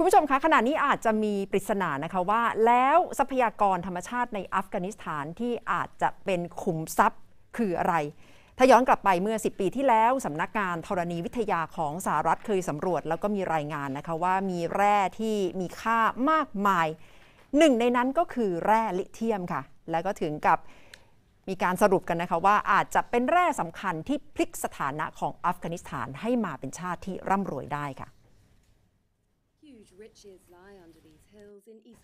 คุณผู้ชมคะขณะนี้อาจจะมีปริศนานะคะว่า แล้วทรัพยากรธรรมชาติในอัฟกานิสถานที่อาจจะเป็นขุมทรัพย์คืออะไรถ้าย้อนกลับไปเมื่อ 10 ปีที่แล้วสำนักงานธรณีวิทยาของสหรัฐเคยสำรวจ แล้วก็มีรายงานนะคะว่ามีแร่ที่มีค่ามากมายหนึ่งในนั้นก็คือแร่ลิเทียมค่ะ แล้วก็ถึงกับมีการสรุปกันนะคะว่าอาจจะเป็นแร่สำคัญที่พลิกสถานะของอัฟกานิสถานให้มาเป็นชาติที่ร่ำรวยได้ค่ะ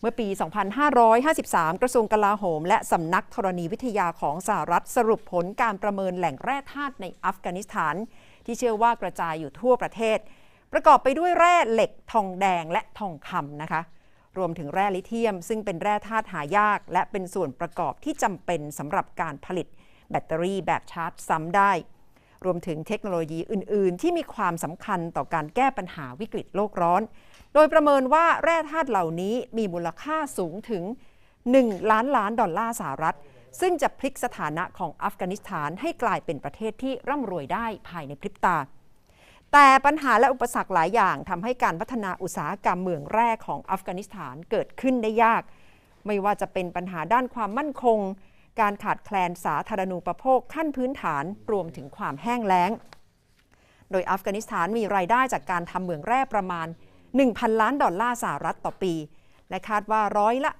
เมื่อปี 2553 กระทรวงกลาโหมและสำนักธรณีวิทยาของสหรัฐสรุปผลการประเมินแหล่งแร่ธาตุในอัฟกานิสถาน ที่เชื่อว่ากระจายอยู่ทั่วประเทศ ประกอบไปด้วยแร่เหล็กทองแดงและทองคำนะคะ รวมถึงแร่ลิเทียมซึ่งเป็นแร่ธาตุหายาก และเป็นส่วนประกอบที่จำเป็นสำหรับการผลิตแบตเตอรี่แบบชาร์จ ซ้ำได้รวมถึงเทคโนโลยีอื่นๆ ที่มีความสำคัญต่อการแก้ปัญหาวิกฤตโลกร้อน โดยประเมินว่าแร่ธาตุเหล่านี้มีมูลค่าสูงถึง 1 ล้านล้านดอลลาร์สหรัฐ ซึ่งจะพลิกสถานะของอัฟกานิสถานให้กลายเป็นประเทศที่ร่ำรวยได้ภายในพริบตา แต่ปัญหาและอุปสรรคหลายอย่างทำให้การพัฒนาอุตสาหกรรมเมืองแร่ของอัฟกานิสถานเกิดขึ้นได้ยาก ไม่ว่าจะเป็นปัญหาด้านความมั่นคงการขาดแคลนสาธารณูปโภคขั้นพื้นฐานรวมถึงความแห้งแล้ง โดยอัฟกานิสถานมีรายได้จากการทำเหมืองแร่ประมาณ 1,000 ล้านดอลลาร์สหรัฐต่อปี และคาดว่าร้อยละ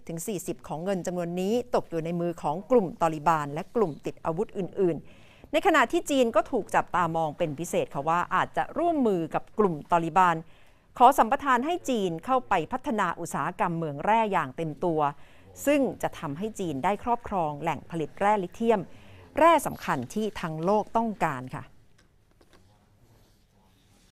30-40 ของเงินจำนวนนี้ ตกอยู่ในมือของกลุ่มตอริบานและกลุ่มติดอาวุธอื่น ๆ ในขณะที่จีนก็ถูกจับตามองเป็นพิเศษค่ะว่าอาจจะร่วมมือกับกลุ่มตอริบานขอสัมปทานให้จีนเข้าไปพัฒนาอุตสาหกรรมเหมืองแร่อย่างเต็มตัวซึ่งจะทำให้จีนได้ครอบครอง แหล่งผลิตแร่ลิเทียม แร่สำคัญที่ทั้งโลกต้องการค่ะ